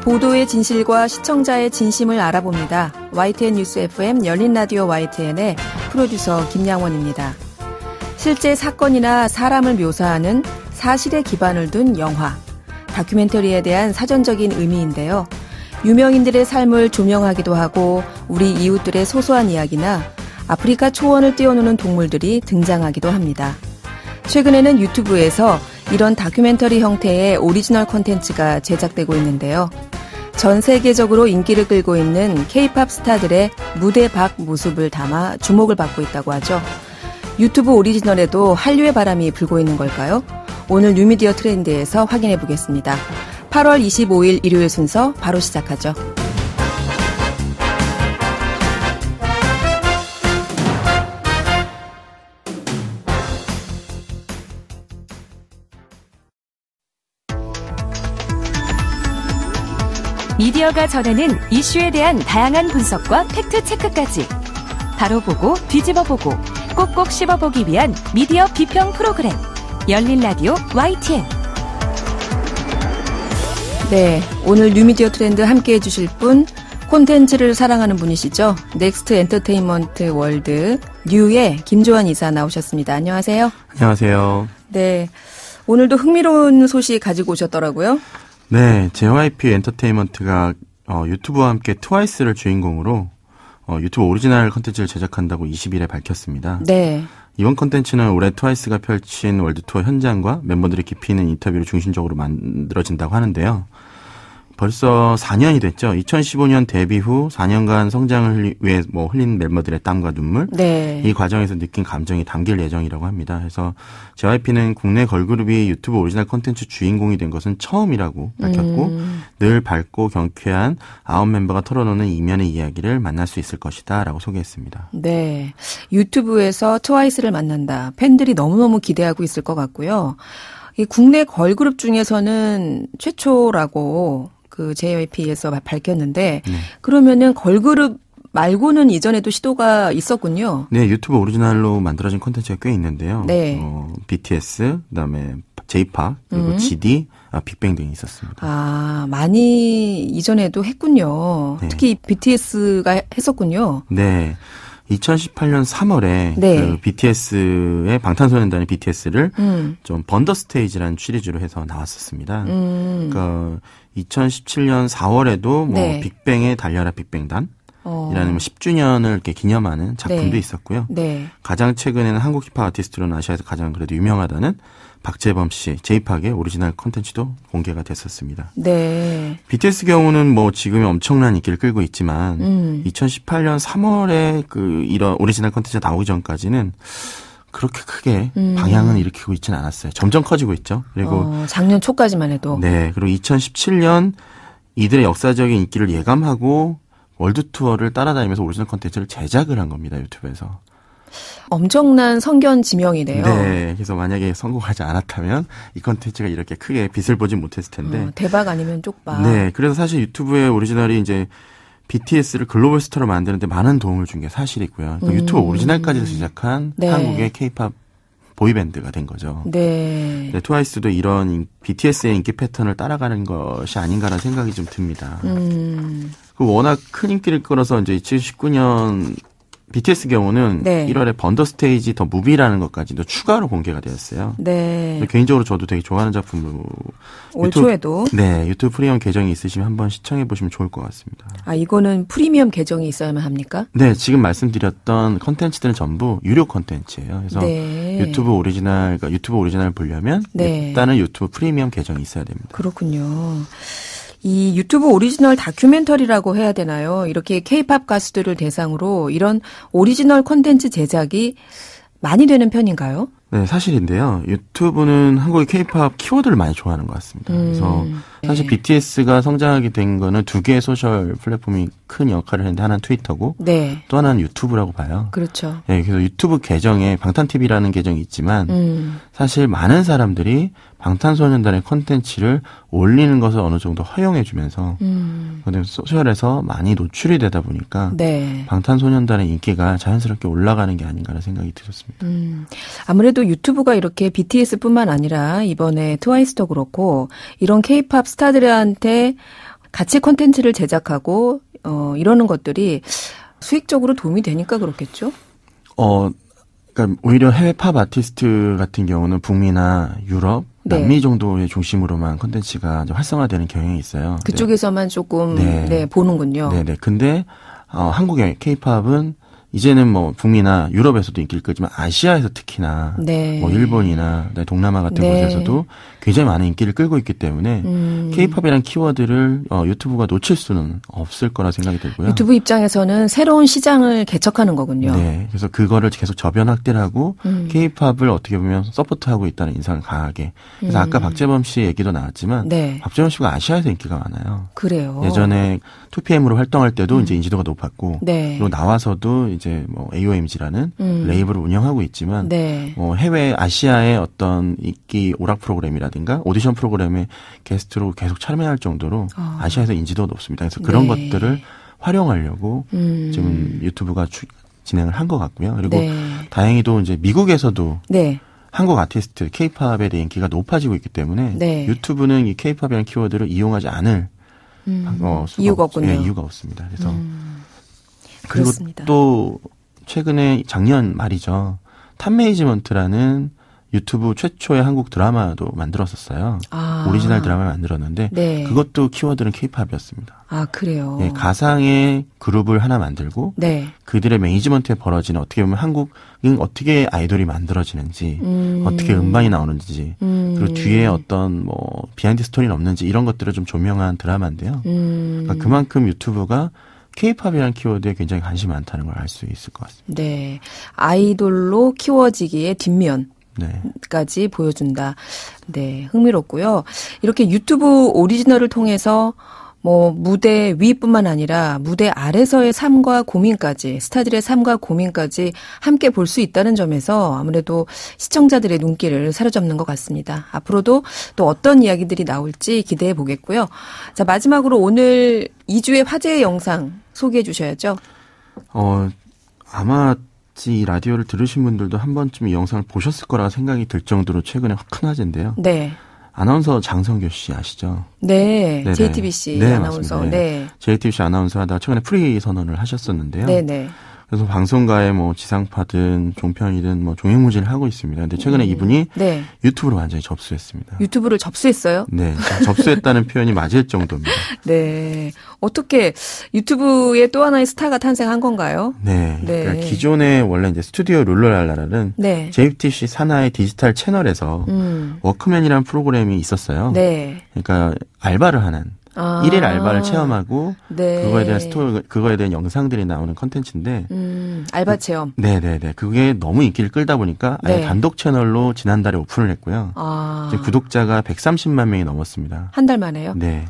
보도의 진실과 시청자의 진심을 알아봅니다. YTN 뉴스 FM 열린 라디오 YTN의 프로듀서 김양원입니다. 실제 사건이나 사람을 묘사하는 사실에 기반을 둔 영화, 다큐멘터리에 대한 사전적인 의미인데요. 유명인들의 삶을 조명하기도 하고 우리 이웃들의 소소한 이야기나 아프리카 초원을 뛰어노는 동물들이 등장하기도 합니다. 최근에는 유튜브에서 이런 다큐멘터리 형태의 오리지널 콘텐츠가 제작되고 있는데요. 전 세계적으로 인기를 끌고 있는 케이팝 스타들의 무대 밖 모습을 담아 주목을 받고 있다고 하죠. 유튜브 오리지널에도 한류의 바람이 불고 있는 걸까요? 오늘 뉴미디어 트렌드에서 확인해 보겠습니다. 8월 25일 일요일 순서 바로 시작하죠. 미디어가 전하는 이슈에 대한 다양한 분석과 팩트 체크까지 바로 보고 뒤집어 보고 꼭꼭 씹어보기 위한 미디어 비평 프로그램 열린 라디오 YTN. 네, 오늘 뉴미디어 트렌드 함께 해주실 분 콘텐츠를 사랑하는 분이시죠. 넥스트 엔터테인먼트 월드 뉴의 김조한 이사 나오셨습니다. 안녕하세요. 안녕하세요. 네. 오늘도 흥미로운 소식 가지고 오셨더라고요. 네, JYP 엔터테인먼트가 어, 유튜브와 함께 트와이스를 주인공으로 어, 유튜브 오리지널 컨텐츠를 제작한다고 20일에 밝혔습니다. 네. 이번 컨텐츠는 올해 트와이스가 펼친 월드투어 현장과 멤버들이 깊이 있는 인터뷰를 중심적으로 만들어진다고 하는데요. 벌써 4년이 됐죠. 2015년 데뷔 후 4년간 성장을 흘리, 위해 뭐 흘린 멤버들의 땀과 눈물 네. 이 과정에서 느낀 감정이 담길 예정이라고 합니다. 그래서 JYP는 국내 걸그룹이 유튜브 오리지널 콘텐츠 주인공이 된 것은 처음이라고 밝혔고 음. 늘 밝고 경쾌한 아홉 멤버가 털어놓는 이면의 이야기를 만날 수 있을 것이다라고 소개했습니다. 네, 유튜브에서 트와이스를 만난다. 팬들이 너무너무 기대하고 있을 것 같고요. 이 국내 걸그룹 중에서는 최초라고 그 JYP에서 밝혔는데 네. 그러면은 걸그룹 말고는 이전에도 시도가 있었군요. 네, 유튜브 오리지널로 만들어진 콘텐츠가 꽤 있는데요. 네. 어, BTS, 그다음에 J-pop, 그리고 음. GD, 아, 빅뱅 등이 있었습니다. 아, 많이 이전에도 했군요. 네. 특히 BTS가 했었군요. 네. 2018년 3월에 네. 그 BTS의 방탄소년단의 BTS를 음. 좀 번더 스테이지라는 시리즈로 해서 나왔었습니다. 음. 그러니까 2017년 4월에도 뭐 네. 빅뱅의 달려라 빅뱅단 어. 이라는 10주년을 뭐 이렇게 기념하는 작품도 네. 있었고요. 네. 가장 최근에는 한국 힙합 아티스트로는 아시아에서 가장 그래도 유명하다는 박재범 씨제이팝의 오리지널 콘텐츠도 공개가 됐었습니다. 네. BTS 경우는 뭐 지금 엄청난 인기를 끌고 있지만 음. 2018년 3월에 그 이런 오리지널 콘텐츠 나오기 전까지는 그렇게 크게 음. 방향은 일으키고 있지는 않았어요. 점점 커지고 있죠. 그리고 어, 작년 초까지만 해도 네 그리고 2017년 이들의 역사적인 인기를 예감하고 월드 투어를 따라다니면서 오리지널 컨텐츠를 제작을 한 겁니다 유튜브에서. 엄청난 성견 지명이네요. 네, 그래서 만약에 성공하지 않았다면 이 컨텐츠가 이렇게 크게 빛을 보지 못했을 텐데 어, 대박 아니면 쪽박. 네, 그래서 사실 유튜브의 오리지널이 이제 BTS를 글로벌 스타로 만드는데 많은 도움을 준 게 사실이고요. 그러니까 음. 유튜브 오리지널까지 시작한 네. 한국의 케이팝 보이밴드가 된 거죠. 네. 네. 트와이스도 이런 BTS의 인기 패턴을 따라가는 것이 아닌가라는 생각이 좀 듭니다. 음. 그 워낙 큰 인기를 끌어서 이제 2019년 BTS 경우는 네. 1월에 번더 스테이지 더 무비라는 것까지도 추가로 공개가 되었어요. 네. 개인적으로 저도 되게 좋아하는 작품으로 뭐, 올 유튜브, 초에도 네 유튜브 프리미엄 계정이 있으시면 한번 시청해 보시면 좋을 것 같습니다. 아 이거는 프리미엄 계정이 있어야만 합니까? 네 지금 말씀드렸던 컨텐츠들은 전부 유료 컨텐츠예요. 그래서 네. 유튜브 오리지널 그러니까 유튜브 오리지널 보려면 네. 일단은 유튜브 프리미엄 계정이 있어야 됩니다. 그렇군요. 이 유튜브 오리지널 다큐멘터리라고 해야 되나요? 이렇게 케이팝 가수들을 대상으로 이런 오리지널 콘텐츠 제작이 많이 되는 편인가요? 네, 사실인데요. 유튜브는 한국의 케이팝 키워드를 많이 좋아하는 것 같습니다. 음, 그래서 네. 사실 네. BTS가 성장하게 된 거는 두 개의 소셜 플랫폼이 큰 역할을 했는데 하나는 트위터고 네. 또 하나는 유튜브라고 봐요. 그렇죠. 네, 그래서 유튜브 계정에 방탄TV라는 계정이 있지만 음. 사실 많은 사람들이 방탄소년단의 컨텐츠를 올리는 것을 어느 정도 허용해주면서 음. 그다 소셜에서 많이 노출이 되다 보니까 네. 방탄소년단의 인기가 자연스럽게 올라가는 게 아닌가라는 생각이 들었습니다. 음. 아무래도 유튜브가 이렇게 BTS뿐만 아니라 이번에 트와이스도 그렇고 이런 케이팝 스타들한테 같이 컨텐츠를 제작하고 어 이러는 것들이 수익적으로 도움이 되니까 그렇겠죠? 어그니까 오히려 해외 팝 아티스트 같은 경우는 북미나 유럽 네. 남미 네. 정도의 중심으로만 콘텐츠가 활성화되는 경향이 있어요. 그쪽에서만 네. 조금 네. 네 보는군요. 네네. 네. 근데 어, 한국의 케이팝은 이제는 뭐 북미나 유럽에서도 인기를 끌지만 아시아에서 특히나 네. 뭐 일본이나 네, 동남아 같은 네. 곳에서도 굉장히 많은 인기를 끌고 있기 때문에 음. 케이팝이란 음. 키워드를 어, 유튜브가 놓칠 수는 없을 거라 생각이 들고요. 유튜브 입장에서는 새로운 시장을 개척하는 거군요. 네. 그래서 그거를 계속 저변 확대를 하고 음. 케이팝을 음. 어떻게 보면 서포트하고 있다는 인상을 강하게. 그래서 음. 아까 박재범 씨 얘기도 나왔지만 네. 박재범 씨가 아시아에서 인기가 많아요. 그래요. 예전에 2PM으로 활동할 때도 음. 이제 인지도가 높았고 네. 그리고 나와서도 이제 뭐 AOMG라는 음. 레이블을 운영하고 있지만 네. 어, 해외 아시아의 어떤 인기 오락 프로그램이라든가 오디션 프로그램에 게스트로 계속 참여할 정도로 어. 아시아에서 인지도가 높습니다. 그래서 그런 네. 것들을 활용하려고 음. 지금 유튜브가 추, 진행을 한 것 같고요. 그리고 네. 다행히도 이제 미국에서도 네. 한국 아티스트 케이팝에 대한 인기가 높아지고 있기 때문에 네. 유튜브는 이 케이팝이라는 키워드를 이용하지 않을 음. 어, 이유가 예, 없군요. 예, 이유가 없습니다. 그래서 음. 그리고 그렇습니다. 또 최근에 작년 말이죠. 탑매이지먼트라는 유튜브 최초의 한국 드라마도 만들었었어요. 아. 오리지널 드라마를 만들었는데 네. 그것도 키워드는 케이팝이었습니다. 아 그래요. 네, 가상의 그룹을 하나 만들고 네. 그들의 매니지먼트에 벌어지는 어떻게 보면 한국은 어떻게 아이돌이 만들어지는지 음. 어떻게 음반이 나오는지 음. 그리고 뒤에 어떤 뭐 비하인드 스토리는 없는지 이런 것들을 좀 조명한 드라마인데요. 음. 그러니까 그만큼 유튜브가 케이팝이라는 키워드에 굉장히 관심이 많다는 걸 알 수 있을 것 같습니다. 네. 아이돌로 키워지기에 뒷면. 네. 까지 보여준다. 네, 흥미롭고요. 이렇게 유튜브 오리지널을 통해서 뭐 무대 위뿐만 아니라 무대 아래서의 삶과 고민까지 스타들의 삶과 고민까지 함께 볼 수 있다는 점에서 아무래도 시청자들의 눈길을 사로잡는 것 같습니다. 앞으로도 또 어떤 이야기들이 나올지 기대해 보겠고요. 자 마지막으로 오늘 2주의 화제 의 영상 소개해 주셔야죠. 어 아마 이 라디오를 들으신 분들도 한 번쯤 이 영상을 보셨을 거라 생각이 들 정도로 최근에 화큰 화제인데요. 네. 아나운서 장성규 씨 아시죠? 네, 네네. JTBC 네, 아나운서. 맞습니다. 예. 네. JTBC 아나운서 하다가 최근에 프리 선언을 하셨었는데요. 네네. 네. 그래서 방송가에 뭐 지상파든 종편이든 뭐 종횡무진을 하고 있습니다. 근데 최근에 음. 이분이 네. 유튜브로 완전히 접수했습니다. 유튜브를 접수했어요? 네. 접수했다는 표현이 맞을 정도입니다. 네. 어떻게 유튜브에 또 하나의 스타가 탄생한 건가요? 네. 네. 그러니까 기존에 원래 이제 스튜디오 룰러랄라라는 네. JTBC 산하의 디지털 채널에서 음. 워크맨이라는 프로그램이 있었어요. 네. 그러니까 알바를 하는 아. 일일 알바를 체험하고 네. 그거에 대한 스토리 그거에 대한 영상들이 나오는 컨텐츠인데 음, 알바 그 체험. 네, 네, 네. 그게 너무 인기를 끌다 보니까 아예 네. 단독 채널로 지난달에 오픈을 했고요. 아. 구독자가 130만 명이 넘었습니다. 한 달 만에요? 네.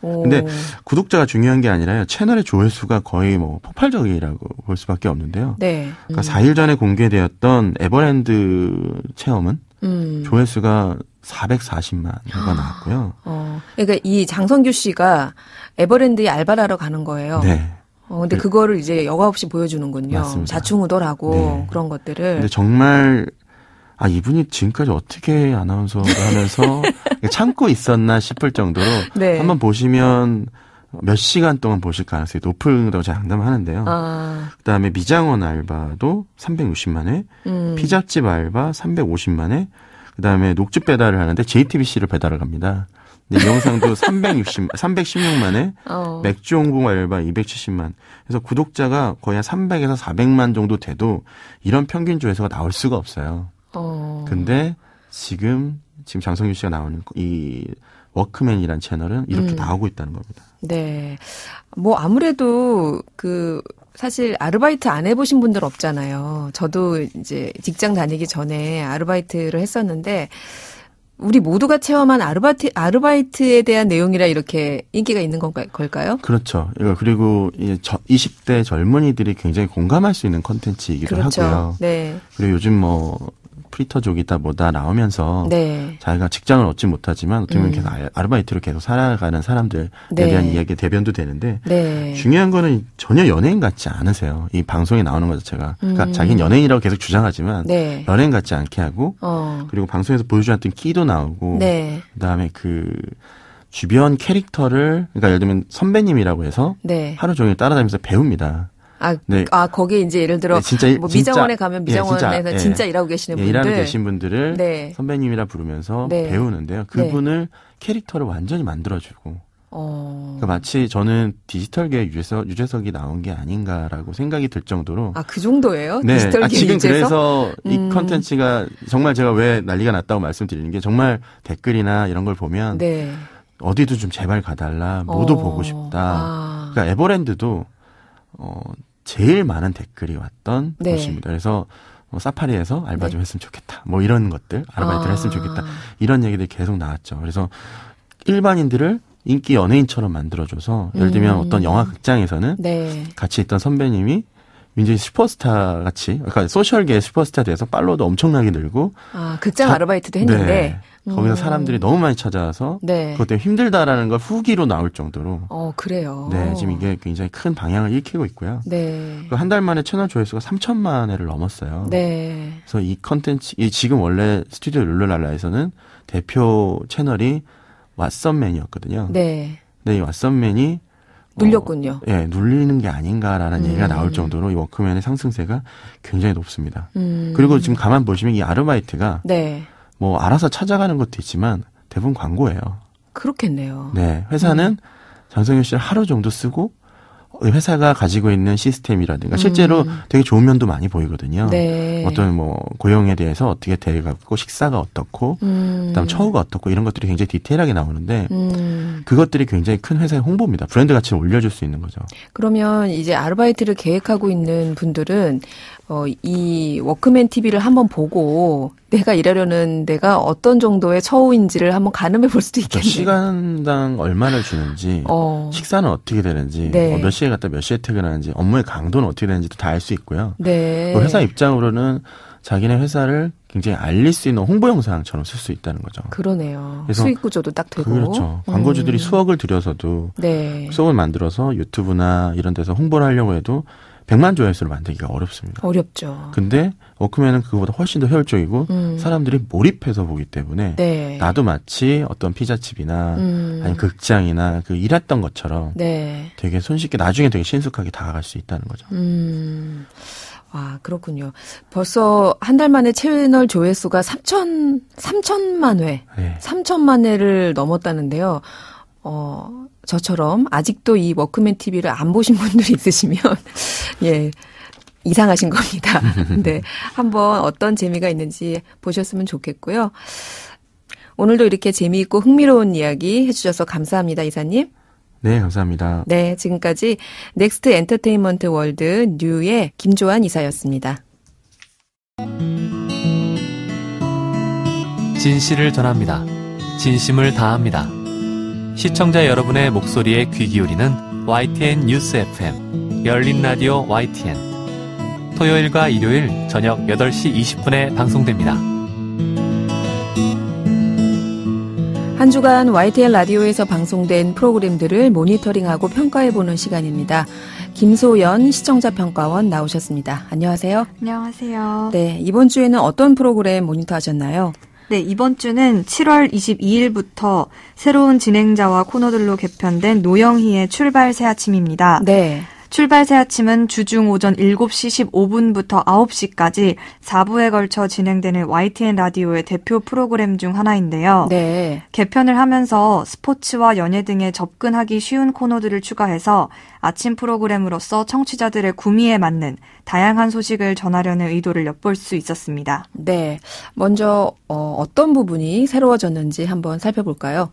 근데 구독자가 중요한 게 아니라요. 채널의 조회수가 거의 뭐 폭발적이라고 볼 수밖에 없는데요. 네. 음. 그러니까 4일 전에 공개되었던 에버랜드 체험은 음. 조회수가 440만회가 나왔고요. 어. 그러니까 이 장성규 씨가 에버랜드에 알바를 하러 가는 거예요. 네. 어, 근데 그, 그거를 이제 여과 없이 보여주는군요. 맞습니다. 자충우돌하고 네. 그런 것들을. 근데 정말 아 이분이 지금까지 어떻게 아나운서를 하면서 참고 있었나 싶을 정도로 네. 한번 보시면 몇 시간 동안 보실 가능성이 높은다고 제가 장담하는데요. 아. 그다음에 미장원 알바도 360만에, 음. 피자집 알바 350만에, 그다음에 녹즙 배달을 하는데 JTBC를 배달을 갑니다. 근데 이 영상도 360, 316만에 어. 맥주 홍보 알바 270만. 그래서 구독자가 거의 한 300에서 400만 정도 돼도 이런 평균 조회수가 나올 수가 없어요. 어. 근데 지금 지금 장성규 씨가 나오는 이 워크맨이란 채널은 이렇게 음. 나오고 있다는 겁니다. 네. 뭐 아무래도 그 사실 아르바이트 안 해보신 분들 없잖아요. 저도 이제 직장 다니기 전에 아르바이트를 했었는데 우리 모두가 체험한 아르바이트, 아르바이트에 대한 내용이라 이렇게 인기가 있는 건가 걸까요? 그렇죠. 그리고 20대 젊은이들이 굉장히 공감할 수 있는 컨텐츠이기도 그렇죠. 하고요. 네. 그리고 요즘 뭐 프리터족이다 뭐다 나오면서 네. 자기가 직장을 얻지 못하지만 어떻게 보면 음. 계속 아르바이트로 계속 살아가는 사람들에 네. 대한 이야기 대변도 되는데 네. 중요한 거는 전혀 연예인 같지 않으세요. 이 방송에 나오는 것 자체가 그러니까 음. 자기는 연예인이라고 계속 주장하지만 네. 연예인 같지 않게 하고 어. 그리고 방송에서 보여주었던 끼도 나오고 네. 그다음에 그 주변 캐릭터를 그러니까 예를 들면 선배님이라고 해서 네. 하루 종일 따라다니면서 배웁니다. 아, 네. 아 거기 이제 예를 들어 네, 진짜, 뭐 미장원에 가면 예, 미장원에서 예, 진짜, 진짜 예, 일하고 계시는 분들 일하고 계신 분들을 네. 선배님이라 부르면서 네. 배우는데요. 네. 그분을 캐릭터를 완전히 만들어주고 어... 그러니까 마치 저는 디지털계 유재석, 유재석이 나온 게 아닌가라고 생각이 들 정도로 아 그 정도예요? 네. 디지털계 아, 지금 유재석? 그래서 음... 이 컨텐츠가 정말 제가 왜 난리가 났다고 말씀드리는 게 정말 댓글이나 이런 걸 보면 네. 어디도 좀 제발 가달라 모두 어... 보고 싶다. 아... 그러니까 에버랜드도 어 제일 많은 댓글이 왔던 네. 곳입니다. 그래서 뭐 사파리에서 알바 네. 좀 했으면 좋겠다. 뭐 이런 것들 아르바이트를 아. 했으면 좋겠다. 이런 얘기들이 계속 나왔죠. 그래서 일반인들을 인기 연예인처럼 만들어줘서 예를 들면 음. 어떤 영화 극장에서는 네. 같이 있던 선배님이 민준이 슈퍼스타 같이 그러니까 소셜계 슈퍼스타 돼서 팔로워도 엄청나게 늘고 아 극장 자, 아르바이트도 했는데 네. 거기서 음. 사람들이 너무 많이 찾아와서 네. 그것 때문에 힘들다라는 걸 후기로 나올 정도로. 어 그래요. 네 지금 이게 굉장히 큰 방향을 일으키고 있고요. 네. 그한 달 만에 채널 조회수가 3천만 회를 넘었어요. 네. 그래서 이 컨텐츠 이 지금 원래 스튜디오 룰루랄라에서는 대표 채널이 왓썸맨이었거든요. 네. 근데 이 왓썸맨이 뭐 눌렸군요. 어, 예, 눌리는 게 아닌가라는 음. 얘기가 나올 정도로 이 워크맨의 상승세가 굉장히 높습니다. 음. 그리고 지금 가만 보시면 이 아르바이트가 네. 뭐 알아서 찾아가는 것도 있지만 대부분 광고예요. 그렇겠네요. 네. 회사는 음. 장성윤 씨를 하루 정도 쓰고 회사가 가지고 있는 시스템이라든가 실제로 음. 되게 좋은 면도 많이 보이거든요. 네. 어떤 뭐 고용에 대해서 어떻게 대해갖고 식사가 어떻고 음. 그다음 처우가 어떻고 이런 것들이 굉장히 디테일하게 나오는데 음. 그것들이 굉장히 큰 회사의 홍보입니다. 브랜드 가치를 올려줄 수 있는 거죠. 그러면 이제 아르바이트를 계획하고 있는 분들은 어, 이 워크맨 TV를 한번 보고 내가 일하려는 내가 어떤 정도의 처우인지를 한번 가늠해 볼 수도 그러니까 있겠네요. 시간당 얼마를 주는지, 어. 식사는 어떻게 되는지, 네. 어, 몇 시에 갔다 몇 시에 퇴근하는지, 업무의 강도는 어떻게 되는지도 다 알 수 있고요. 네. 회사 입장으로는 자기네 회사를 굉장히 알릴 수 있는 홍보 영상처럼 쓸 수 있다는 거죠. 그러네요. 수익 구조도 딱 되고. 그렇죠. 음. 광고주들이 음. 수억을 들여서도 네. 수업을 만들어서 유튜브나 이런 데서 홍보를 하려고 해도 100만 조회수를 만들기가 어렵습니다. 어렵죠. 근데 워크맨은 그거보다 훨씬 더 효율적이고 음. 사람들이 몰입해서 보기 때문에 네. 나도 마치 어떤 피자집이나 음. 아니면 극장이나 그 일했던 것처럼 네. 되게 손쉽게 나중에 되게 신속하게 다가갈 수 있다는 거죠. 음. 아, 그렇군요. 벌써 한 달 만에 채널 조회수가 3천, 3천만 회, 네. 3천만 회를 넘었다는데요. 어, 저처럼 아직도 이 워크맨 TV를 안 보신 분들이 있으시면 예. 이상하신 겁니다. 네. 한번 어떤 재미가 있는지 보셨으면 좋겠고요. 오늘도 이렇게 재미있고 흥미로운 이야기 해주셔서 감사합니다, 이사님. 네, 감사합니다. 네, 지금까지 넥스트 엔터테인먼트 월드 뉴의 김조한 이사였습니다. 진실을 전합니다. 진심을 다합니다. 시청자 여러분의 목소리에 귀 기울이는 YTN 뉴스 FM 열린 라디오 YTN 토요일과 일요일 저녁 8시 20분에 방송됩니다. 한 주간 YTN 라디오에서 방송된 프로그램들을 모니터링하고 평가해보는 시간입니다. 김소연 시청자 평가원 나오셨습니다. 안녕하세요. 안녕하세요. 네, 이번 주에는 어떤 프로그램 모니터하셨나요? 네, 이번 주는 7월 22일부터 새로운 진행자와 코너들로 개편된 노영희의 출발 새 아침입니다. 네. 출발 새 아침은 주중 오전 7시 15분부터 9시까지 4부에 걸쳐 진행되는 YTN 라디오의 대표 프로그램 중 하나인데요. 네. 개편을 하면서 스포츠와 연예 등에 접근하기 쉬운 코너들을 추가해서 아침 프로그램으로서 청취자들의 구미에 맞는 다양한 소식을 전하려는 의도를 엿볼 수 있었습니다. 네. 먼저 어, 어떤 부분이 새로워졌는지 한번 살펴볼까요?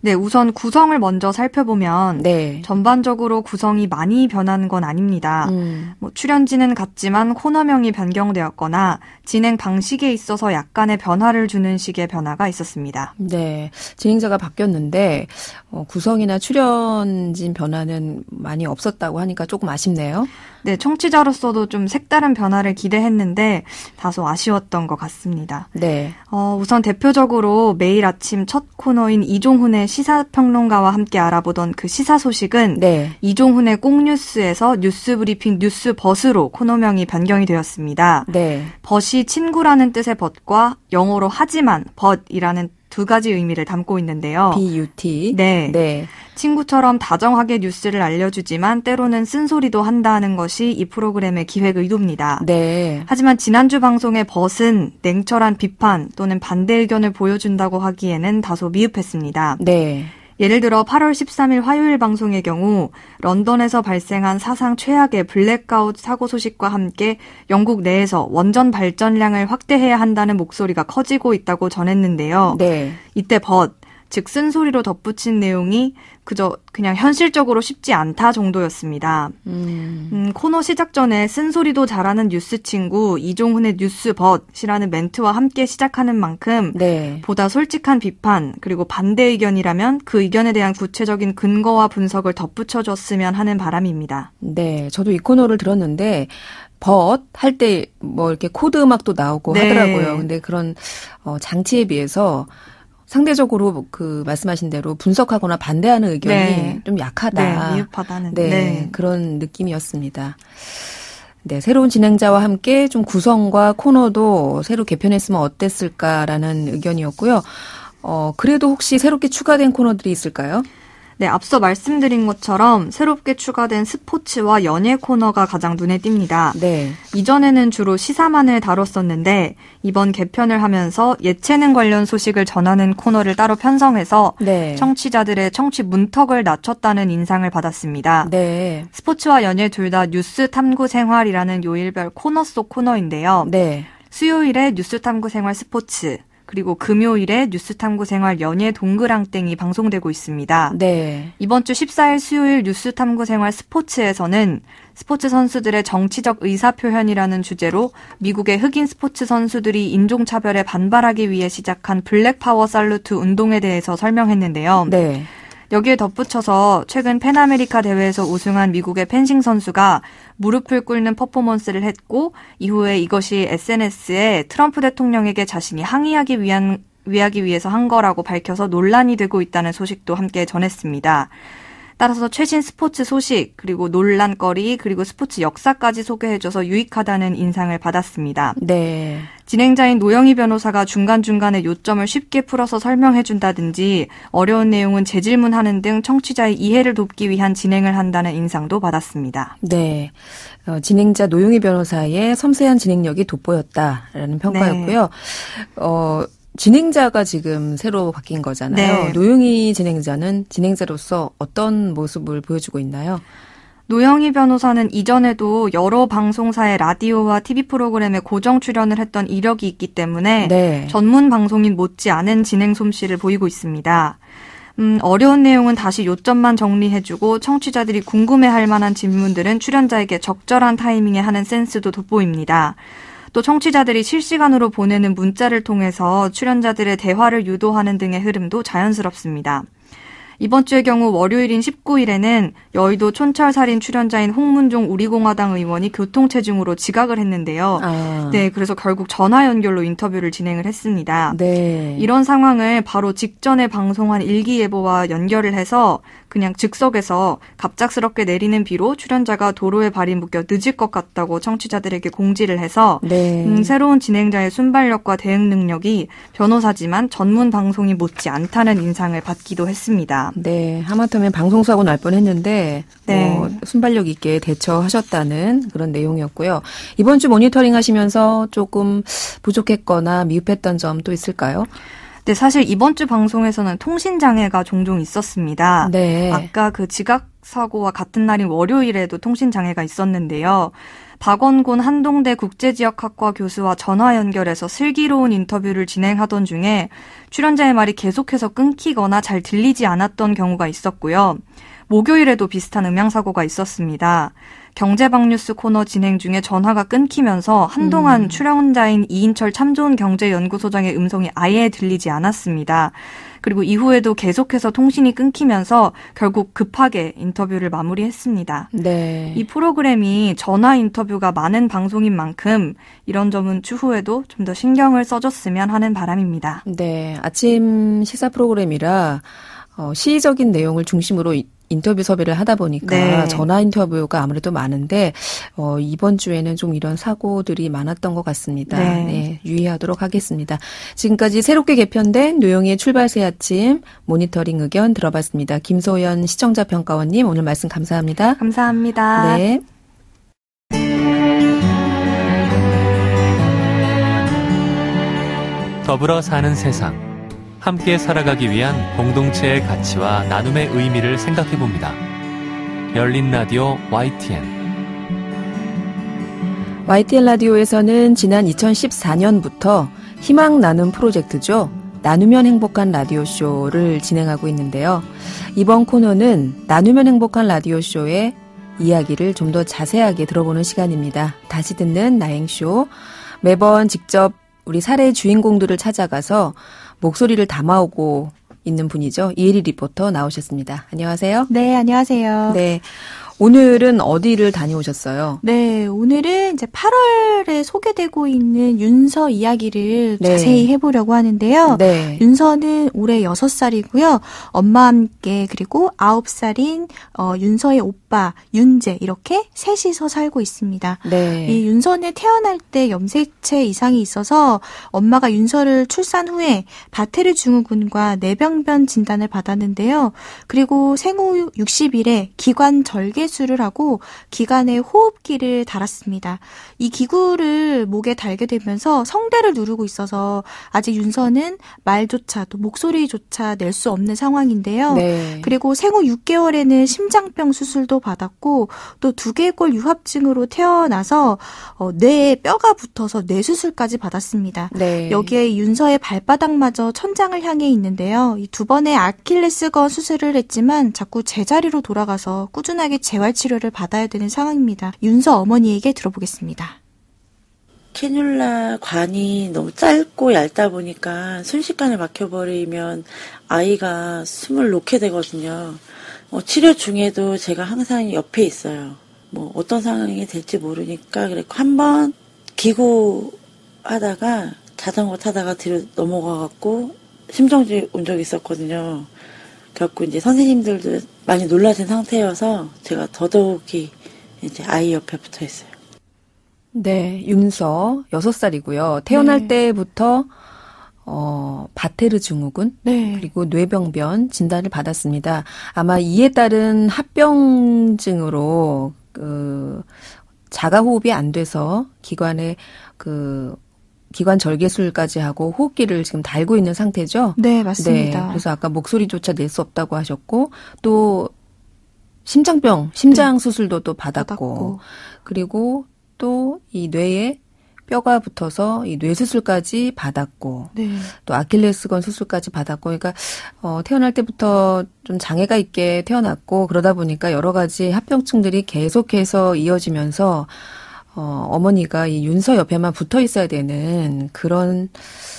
네, 우선 구성을 먼저 살펴보면 네. 전반적으로 구성이 많이 변하는 건 아닙니다. 음. 뭐 출연진은 같지만 코너명이 변경되었거나 진행 방식에 있어서 약간의 변화를 주는 식의 변화가 있었습니다. 네, 진행자가 바뀌었는데 어, 구성이나 출연진 변화는 많이 없었다고 하니까 조금 아쉽네요. 네, 청취자로서도 좀 색다른 변화를 기대했는데 다소 아쉬웠던 것 같습니다. 네, 어, 우선 대표적으로 매일 아침 첫 코너인 이종훈의 시사평론가와 함께 알아보던 그 시사 소식은 네. 이종훈의 꽁뉴스에서 뉴스브리핑 뉴스벗으로 코너명이 변경이 되었습니다. 네. 벗이 친구라는 뜻의 벗과 영어로 하지만 벗이라는 두 가지 의미를 담고 있는데요. BUT. 네. 네. 친구처럼 다정하게 뉴스를 알려주지만 때로는 쓴소리도 한다는 것이 이 프로그램의 기획 의도입니다. 네. 하지만 지난주 방송의 벗은 냉철한 비판 또는 반대 의견을 보여준다고 하기에는 다소 미흡했습니다. 네. 예를 들어 8월 13일 화요일 방송의 경우 런던에서 발생한 사상 최악의 블랙아웃 사고 소식과 함께 영국 내에서 원전 발전량을 확대해야 한다는 목소리가 커지고 있다고 전했는데요. 네. 이때 벗 즉슨 소리로 덧붙인 내용이 그저 그냥 현실적으로 쉽지 않다 정도였습니다. 음. 음, 코너 시작 전에 쓴소리도 잘하는 뉴스 친구 이종훈의 뉴스 벗이라는 멘트와 함께 시작하는 만큼 네. 보다 솔직한 비판 그리고 반대 의견이라면 그 의견에 대한 구체적인 근거와 분석을 덧붙여줬으면 하는 바람입니다. 네, 저도 이 코너를 들었는데 벗 할 때 뭐 이렇게 코드 음악도 나오고 네. 하더라고요. 근데 그런 어, 장치에 비해서 상대적으로 그 말씀하신 대로 분석하거나 반대하는 의견이 네. 좀 약하다. 네, 미흡하다는 네, 네, 그런 느낌이었습니다. 네, 새로운 진행자와 함께 좀 구성과 코너도 새로 개편했으면 어땠을까라는 의견이었고요. 어, 그래도 혹시 새롭게 추가된 코너들이 있을까요? 네, 앞서 말씀드린 것처럼 새롭게 추가된 스포츠와 연예 코너가 가장 눈에 띕니다. 네. 이전에는 주로 시사만을 다뤘었는데 이번 개편을 하면서 예체능 관련 소식을 전하는 코너를 따로 편성해서 네. 청취자들의 청취 문턱을 낮췄다는 인상을 받았습니다. 네. 스포츠와 연예 둘 다 뉴스 탐구 생활이라는 요일별 코너 속 코너인데요. 네. 수요일에 뉴스 탐구 생활 스포츠, 그리고 금요일에 뉴스탐구 생활 연예 동그랑땡이 방송되고 있습니다. 네. 이번 주 14일 수요일 뉴스탐구 생활 스포츠에서는 스포츠 선수들의 정치적 의사표현이라는 주제로 미국의 흑인 스포츠 선수들이 인종차별에 반발하기 위해 시작한 블랙파워 살루트 운동에 대해서 설명했는데요. 네. 여기에 덧붙여서 최근 팬아메리카 대회에서 우승한 미국의 펜싱 선수가 무릎을 꿇는 퍼포먼스를 했고 이후에 이것이 SNS에 트럼프 대통령에게 자신이 항의하기 위한 위하기 위해서 한 거라고 밝혀서 논란이 되고 있다는 소식도 함께 전했습니다. 따라서 최신 스포츠 소식, 그리고 논란거리, 그리고 스포츠 역사까지 소개해줘서 유익하다는 인상을 받았습니다. 네. 진행자인 노영희 변호사가 중간중간에 요점을 쉽게 풀어서 설명해준다든지 어려운 내용은 재질문하는 등 청취자의 이해를 돕기 위한 진행을 한다는 인상도 받았습니다. 네. 어, 진행자 노영희 변호사의 섬세한 진행력이 돋보였다라는 평가였고요. 네. 어, 진행자가 지금 새로 바뀐 거잖아요. 네. 노영희 진행자는 진행자로서 어떤 모습을 보여주고 있나요? 노영희 변호사는 이전에도 여러 방송사의 라디오와 TV 프로그램에 고정 출연을 했던 이력이 있기 때문에 네. 전문 방송인 못지않은 진행 솜씨를 보이고 있습니다. 음, 어려운 내용은 다시 요점만 정리해주고 청취자들이 궁금해할 만한 질문들은 출연자에게 적절한 타이밍에 하는 센스도 돋보입니다. 또 청취자들이 실시간으로 보내는 문자를 통해서 출연자들의 대화를 유도하는 등의 흐름도 자연스럽습니다. 이번 주의 경우 월요일인 19일에는 여의도 촌철살인 출연자인 홍문종 우리공화당 의원이 교통체증으로 지각을 했는데요. 아. 네, 그래서 결국 전화 연결로 인터뷰를 진행을 했습니다. 네. 이런 상황을 바로 직전에 방송한 일기예보와 연결을 해서 그냥 즉석에서 갑작스럽게 내리는 비로 출연자가 도로에 발이 묶여 늦을 것 같다고 청취자들에게 공지를 해서 네. 음, 새로운 진행자의 순발력과 대응 능력이 변호사지만 전문 방송이 못지 않다는 인상을 받기도 했습니다. 네, 하마터면 방송사고 날 뻔했는데 네. 어, 순발력 있게 대처하셨다는 그런 내용이었고요. 이번 주 모니터링 하시면서 조금 부족했거나 미흡했던 점 또 있을까요? 근데 네, 사실 이번 주 방송에서는 통신 장애가 종종 있었습니다. 네. 아까 그 지각 사고와 같은 날인 월요일에도 통신 장애가 있었는데요. 박원곤 한동대 국제지역학과 교수와 전화 연결해서 슬기로운 인터뷰를 진행하던 중에 출연자의 말이 계속해서 끊기거나 잘 들리지 않았던 경우가 있었고요. 목요일에도 비슷한 음향사고가 있었습니다. 경제박뉴스 코너 진행 중에 전화가 끊기면서 한동안 음. 출연자인 이인철 참좋은 경제연구소장의 음성이 아예 들리지 않았습니다. 그리고 이후에도 계속해서 통신이 끊기면서 결국 급하게 인터뷰를 마무리했습니다. 네. 이 프로그램이 전화 인터뷰가 많은 방송인 만큼 이런 점은 추후에도 좀 더 신경을 써줬으면 하는 바람입니다. 네. 아침 시사 프로그램이라 어, 시의적인 내용을 중심으로 인터뷰 섭외를 하다 보니까 네. 전화 인터뷰가 아무래도 많은데 어, 이번 주에는 좀 이런 사고들이 많았던 것 같습니다. 네. 네 유의하도록 하겠습니다. 지금까지 새롭게 개편된 노영의 출발새 아침 모니터링 의견 들어봤습니다. 김소연 시청자 평가원님 오늘 말씀 감사합니다. 감사합니다. 네. 더불어 사는 세상. 함께 살아가기 위한 공동체의 가치와 나눔의 의미를 생각해 봅니다. 열린 라디오 YTN YTN 라디오에서는 지난 2014년부터 희망 나눔 프로젝트죠. 나누면 행복한 라디오쇼를 진행하고 있는데요. 이번 코너는 나누면 행복한 라디오쇼의 이야기를 좀 더 자세하게 들어보는 시간입니다. 다시 듣는 나행쇼. 매번 직접 우리 사례 주인공들을 찾아가서 목소리를 담아오고 있는 분이죠. 이혜리 리포터 나오셨습니다. 안녕하세요. 네, 안녕하세요. 네. 오늘은 어디를 다녀오셨어요? 네, 오늘은 이제 8월에 소개되고 있는 윤서 이야기를 네. 자세히 해보려고 하는데요. 네. 윤서는 올해 6살이고요. 엄마와 함께 그리고 9살인 어, 윤서의 오빠 윤재 이렇게 셋이서 살고 있습니다. 네. 이 윤서는 태어날 때 염색체 이상이 있어서 엄마가 윤서를 출산 후에 바테르 증후군과 내병변 진단을 받았는데요. 그리고 생후 60일에 기관 절개 배술을 하고 기관에 호흡기를 달았습니다. 이 기구를 목에 달게 되면서 성대를 누르고 있어서 아직 윤서는 말조차 또 목소리조차 낼 수 없는 상황인데요. 네. 그리고 생후 6개월에는 심장병 수술도 받았고 또두개골 유합증으로 태어나서 어, 뇌에 뼈가 붙어서 뇌 수술까지 받았습니다. 네. 여기에 윤서의 발바닥마저 천장을 향해 있는데요. 이두 번의 아킬레스건 수술을 했지만 자꾸 제자리로 돌아가서 꾸준하게 제 재활치료를 받아야 되는 상황입니다. 윤서 어머니에게 들어보겠습니다. 캐뉼라 관이 너무 짧고 얇다 보니까 순식간에 막혀버리면 아이가 숨을 놓게 되거든요. 어, 치료 중에도 제가 항상 옆에 있어요. 뭐 어떤 상황이 될지 모르니까 그래 한번 기구 하다가 자전거 타다가 뒤로 넘어가갖고 심정지 온 적이 있었거든요. 그래갖고 이제 선생님들도 많이 놀라신 상태여서 제가 더더욱이 이제 아이 옆에 붙어 있어요. 네, 윤서 여 살이고요. 태어날 네. 때부터 어, 바테르 증후군 네. 그리고 뇌병변 진단을 받았습니다. 아마 이에 따른 합병증으로 그 자가 호흡이 안 돼서 기관에 그 기관 절개술까지 하고 호흡기를 지금 달고 있는 상태죠. 네, 맞습니다. 네, 그래서 아까 목소리조차 낼 수 없다고 하셨고 또 심장병, 심장 네. 수술도 또 받았고, 받았고. 그리고 또 이 뇌에 뼈가 붙어서 이 뇌 수술까지 받았고 네. 또 아킬레스건 수술까지 받았고 그러니까 어 태어날 때부터 좀 장애가 있게 태어났고 그러다 보니까 여러 가지 합병증들이 계속해서 이어지면서 어, 어머니가 이 윤서 옆에만 붙어 있어야 되는 그런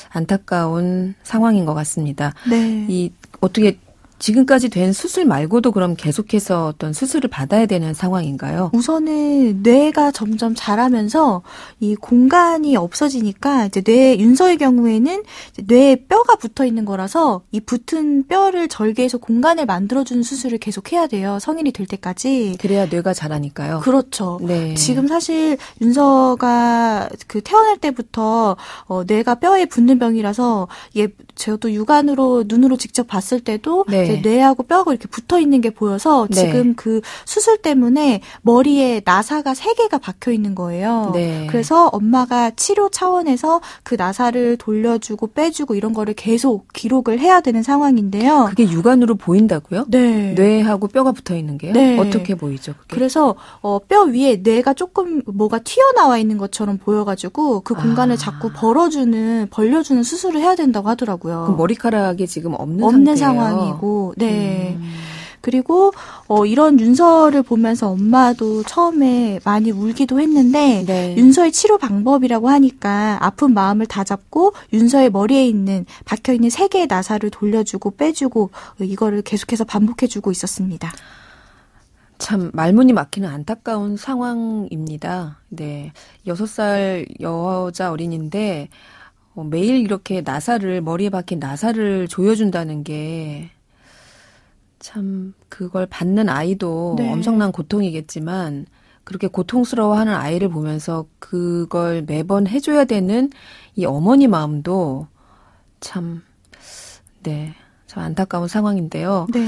안타까운 상황인 것 같습니다. 네. 이 어떻게 지금까지 된 수술 말고도 그럼 계속해서 어떤 수술을 받아야 되는 상황인가요? 우선은 뇌가 점점 자라면서 이 공간이 없어지니까 이제 뇌 윤서의 경우에는 뇌에 뼈가 붙어 있는 거라서 이 붙은 뼈를 절개해서 공간을 만들어주는 수술을 계속 해야 돼요. 성인이 될 때까지. 그래야 뇌가 자라니까요. 그렇죠. 네. 지금 사실 윤서가 그 태어날 때부터 어, 뇌가 뼈에 붙는 병이라서 이게 저도 육안으로 눈으로 직접 봤을 때도 네. 뇌하고 뼈하고 이렇게 붙어 있는 게 보여서 네. 지금 그 수술 때문에 머리에 나사가 세 개가 박혀 있는 거예요. 네. 그래서 엄마가 치료 차원에서 그 나사를 돌려주고 빼주고 이런 거를 계속 기록을 해야 되는 상황인데요. 그게 육안으로 보인다고요? 네. 뇌하고 뼈가 붙어 있는 게요? 네. 어떻게 보이죠? 그게? 그래서 어, 뼈 위에 뇌가 조금 뭐가 튀어나와 있는 것처럼 보여가지고 그 공간을 아. 자꾸 벌어주는 벌려주는 수술을 해야 된다고 하더라고요. 있고요. 그럼 머리카락이 지금 없는, 없는 상황이고, 네. 음. 그리고 어, 이런 윤서를 보면서 엄마도 처음에 많이 울기도 했는데 네. 윤서의 치료 방법이라고 하니까 아픈 마음을 다잡고 윤서의 머리에 있는 박혀 있는 세 개의 나사를 돌려주고 빼주고 이거를 계속해서 반복해주고 있었습니다. 참 말문이 막히는 안타까운 상황입니다. 네, 6살 여자 어린인데 어, 매일 이렇게 나사를 머리에 박힌 나사를 조여준다는 게 참 그걸 받는 아이도 네. 엄청난 고통이겠지만 그렇게 고통스러워하는 아이를 보면서 그걸 매번 해줘야 되는 이 어머니 마음도 참 네. 참 안타까운 상황인데요. 네.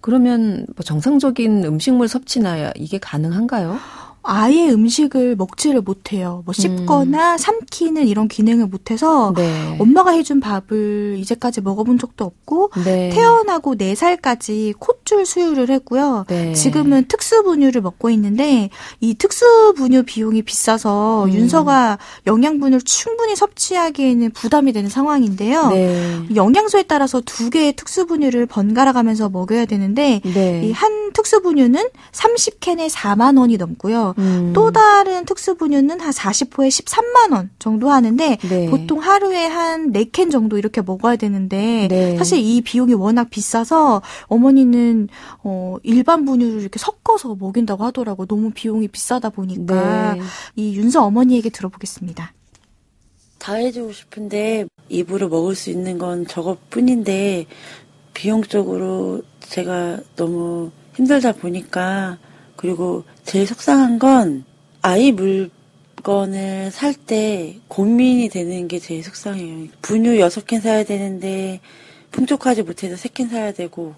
그러면 뭐 정상적인 음식물 섭취나 이게 가능한가요? 아예 음식을 먹지를 못해요. 뭐 씹거나 음. 삼키는 이런 기능을 못해서 네. 엄마가 해준 밥을 이제까지 먹어본 적도 없고 네. 태어나고 4살까지 콧줄 수유를 했고요. 네. 지금은 특수 분유를 먹고 있는데 이 특수 분유 비용이 비싸서 음. 윤서가 영양분을 충분히 섭취하기에는 부담이 되는 상황인데요. 네. 영양소에 따라서 두 개의 특수 분유를 번갈아 가면서 먹여야 되는데 네. 이한 특수 분유는 30캔에 4만 원이 넘고요. 음. 또 다른 특수 분유는 한 40호에 13만 원 정도 하는데 네. 보통 하루에 한 4캔 정도 이렇게 먹어야 되는데 네. 사실 이 비용이 워낙 비싸서 어머니는 어 일반 분유를 이렇게 섞어서 먹인다고 하더라고. 너무 비용이 비싸다 보니까 네. 이 윤서 어머니에게 들어보겠습니다. 다 해주고 싶은데 입으로 먹을 수 있는 건 저것뿐인데 비용적으로 제가 너무 힘들다 보니까 그리고 제일 속상한 건 아이 물건을 살 때 고민이 되는 게 제일 속상해요. 분유 6캔 사야 되는데 풍족하지 못해서 3캔 사야 되고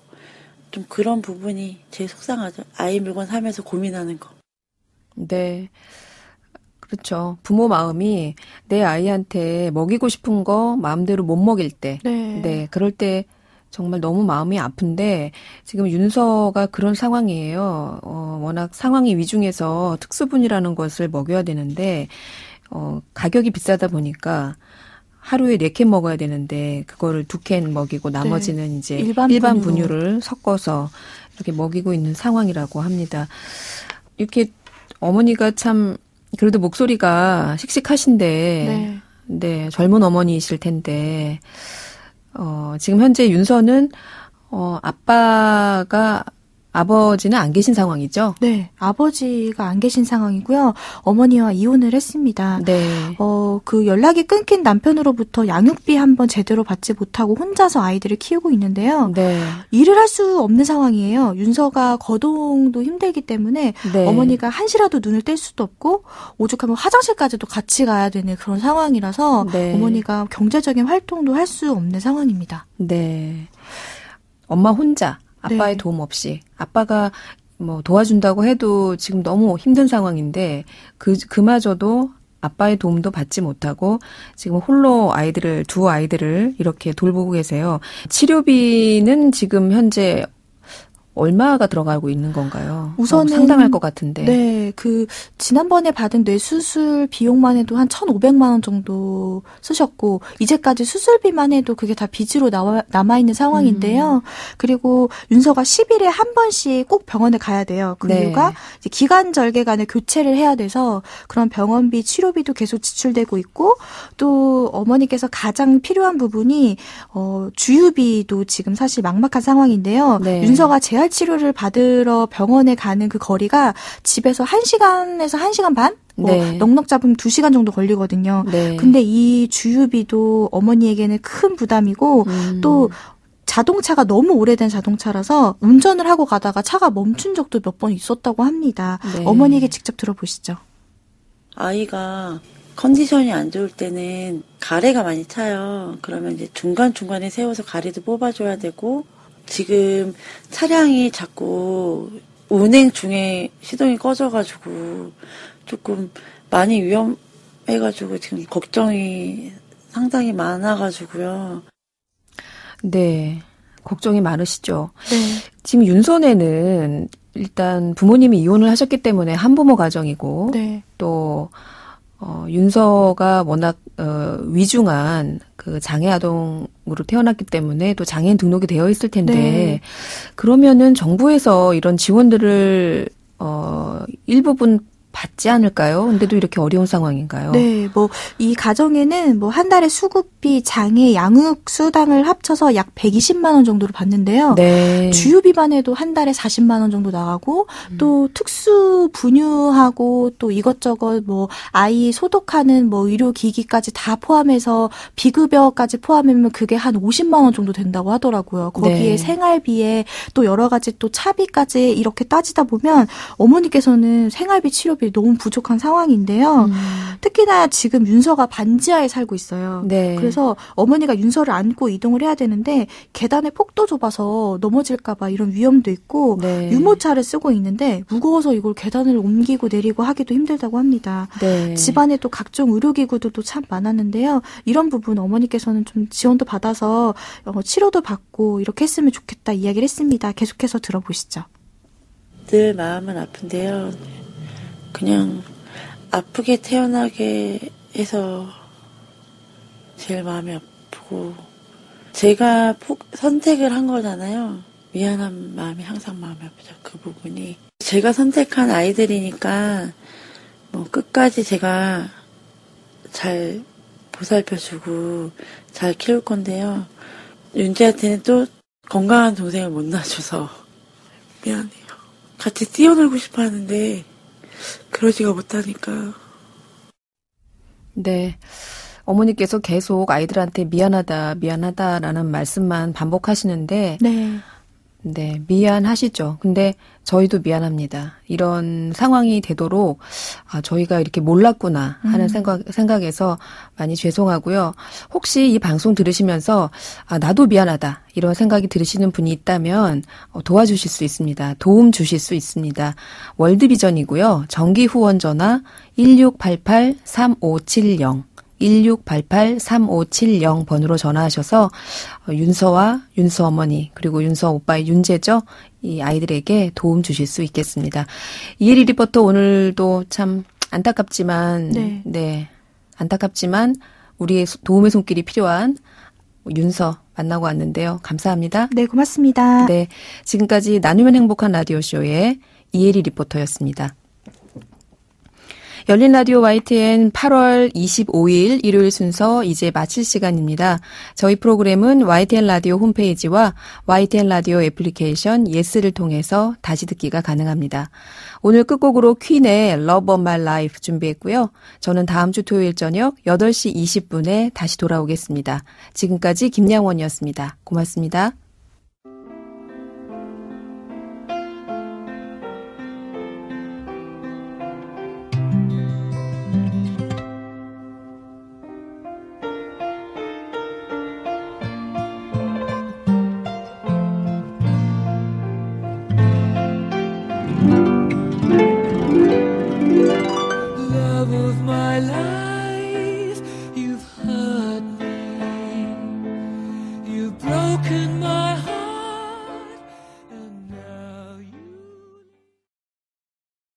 좀 그런 부분이 제일 속상하죠. 아이 물건 사면서 고민하는 거. 네. 그렇죠. 부모 마음이 내 아이한테 먹이고 싶은 거 마음대로 못 먹일 때. 네. 네. 그럴 때 정말 너무 마음이 아픈데 지금 윤서가 그런 상황이에요. 어, 워낙 상황이 위중해서 특수분이라는 것을 먹여야 되는데 어, 가격이 비싸다 보니까 하루에 네 캔 먹어야 되는데 그거를 두 캔 먹이고 네. 나머지는 네. 이제 일반, 일반 분유. 를 섞어서 이렇게 먹이고 있는 상황이라고 합니다. 이렇게 어머니가 참 그래도 목소리가 씩씩하신데 네, 네 젊은 어머니이실 텐데 어, 지금 현재 윤서는 어, 아빠가 아버지는 안 계신 상황이죠? 네, 아버지가 안 계신 상황이고요. 어머니와 이혼을 했습니다. 네. 어, 그 연락이 끊긴 남편으로부터 양육비 한번 제대로 받지 못하고 혼자서 아이들을 키우고 있는데요. 네. 일을 할 수 없는 상황이에요. 윤서가 거동도 힘들기 때문에 네. 어머니가 한시라도 눈을 뗄 수도 없고 오죽하면 화장실까지도 같이 가야 되는 그런 상황이라서 네. 어머니가 경제적인 활동도 할 수 없는 상황입니다. 네. 엄마 혼자 아빠의 네. 도움 없이 아빠가 뭐 도와준다고 해도 지금 너무 힘든 상황인데 그 그마저도 아빠의 도움도 받지 못하고 지금 홀로 아이들을 두 아이들을 이렇게 돌보고 계세요. 치료비는 지금 현재 얼마가 들어가고 있는 건가요? 어, 우선 상당할 것 같은데. 네, 그 지난번에 받은 뇌수술 비용만 해도 한 1,500만 원 정도 쓰셨고 이제까지 수술비만 해도 그게 다 빚으로 남아 있는 상황인데요. 음. 그리고 윤서가 10일에 한 번씩 꼭 병원에 가야 돼요. 그 네. 이유가 기관 절개간을 교체를 해야 돼서 그런 병원비, 치료비도 계속 지출되고 있고 또 어머니께서 가장 필요한 부분이 어 주유비도 지금 사실 막막한 상황인데요. 네. 윤서가 제 발열 치료를 받으러 병원에 가는 그 거리가 집에서 1시간에서 1시간 반? 뭐 네. 넉넉 잡으면 2시간 정도 걸리거든요. 네. 근데 이 주유비도 어머니에게는 큰 부담이고 음. 또 자동차가 너무 오래된 자동차라서 운전을 하고 가다가 차가 멈춘 적도 몇 번 있었다고 합니다. 네. 어머니에게 직접 들어보시죠. 아이가 컨디션이 안 좋을 때는 가래가 많이 차요. 그러면 이제 중간중간에 세워서 가래도 뽑아줘야 되고 지금 차량이 자꾸 운행 중에 시동이 꺼져가지고 조금 많이 위험해가지고 지금 걱정이 상당히 많아가지고요. 네. 걱정이 많으시죠. 네. 지금 윤선에는 일단 부모님이 이혼을 하셨기 때문에 한부모 가정이고 네. 또 어, 윤서가 워낙 어, 위중한 그 장애 아동으로 태어났기 때문에 또 장애인 등록이 되어 있을 텐데 네. 그러면은 정부에서 이런 지원들을 어, 일부분 받지 않을까요? 근데도 이렇게 어려운 상황인가요? 네, 뭐 이 가정에는 뭐 한 달에 수급비, 장애, 양육 수당을 합쳐서 약 120만 원 정도를 받는데요. 네. 주유비만 해도 한 달에 40만 원 정도 나가고 음. 또 특수 분유하고 또 이것저것 뭐 아이 소독하는 뭐 의료 기기까지 다 포함해서 비급여까지 포함하면 그게 한 50만 원 정도 된다고 하더라고요. 거기에 네. 생활비에 또 여러 가지 또 차비까지 이렇게 따지다 보면 어머니께서는 생활비 치료비 수입이 너무 부족한 상황인데요. 음. 특히나 지금 윤서가 반지하에 살고 있어요. 네. 그래서 어머니가 윤서를 안고 이동을 해야 되는데 계단의 폭도 좁아서 넘어질까봐 이런 위험도 있고 네. 유모차를 쓰고 있는데 무거워서 이걸 계단을 옮기고 내리고 하기도 힘들다고 합니다. 네. 집안에 또 각종 의료기구도 들참 많았는데요. 이런 부분 어머니께서는 좀 지원도 받아서 어, 치료도 받고 이렇게 했으면 좋겠다 이야기를 했습니다. 계속해서 들어보시죠. 늘 마음은 아픈데요. 그냥 아프게 태어나게 해서 제일 마음이 아프고 제가 선택을 한 거잖아요. 미안한 마음이 항상 마음이 아프죠. 그 부분이 제가 선택한 아이들이니까 뭐 끝까지 제가 잘 보살펴주고 잘 키울 건데요. 윤지한테는 또 건강한 동생을 못 낳아줘서 미안해요. 같이 뛰어놀고 싶어 하는데 그러지가 못하니까. 네. 어머니께서 계속 아이들한테 미안하다, 미안하다라는 말씀만 반복하시는데 네. 네, 미안하시죠. 근데 저희도 미안합니다. 이런 상황이 되도록 아, 저희가 이렇게 몰랐구나 하는 음. 생각 생각에서 많이 죄송하고요. 혹시 이 방송 들으시면서 아, 나도 미안하다 이런 생각이 들으시는 분이 있다면 어, 도와주실 수 있습니다. 도움 주실 수 있습니다. 월드비전이고요. 정기 후원 전화 1688 3570 1688-3570번으로 전화하셔서 어, 윤서와 윤서 어머니 그리고 윤서 오빠의 윤재죠. 이 아이들에게 도움 주실 수 있겠습니다. 이혜리 리포터 오늘도 참 안타깝지만 네. 네. 안타깝지만 우리의 도움의 손길이 필요한 윤서 만나고 왔는데요. 감사합니다. 네, 고맙습니다. 네. 지금까지 나누면 행복한 라디오쇼의 이혜리 리포터였습니다. 열린 라디오 YTN 8월 25일 일요일 순서 이제 마칠 시간입니다. 저희 프로그램은 YTN 라디오 홈페이지와 YTN 라디오 애플리케이션 예스를 통해서 다시 듣기가 가능합니다. 오늘 끝곡으로 퀸의 Love of My Life 준비했고요. 저는 다음 주 토요일 저녁 8시 20분에 다시 돌아오겠습니다. 지금까지 김양원이었습니다. 고맙습니다.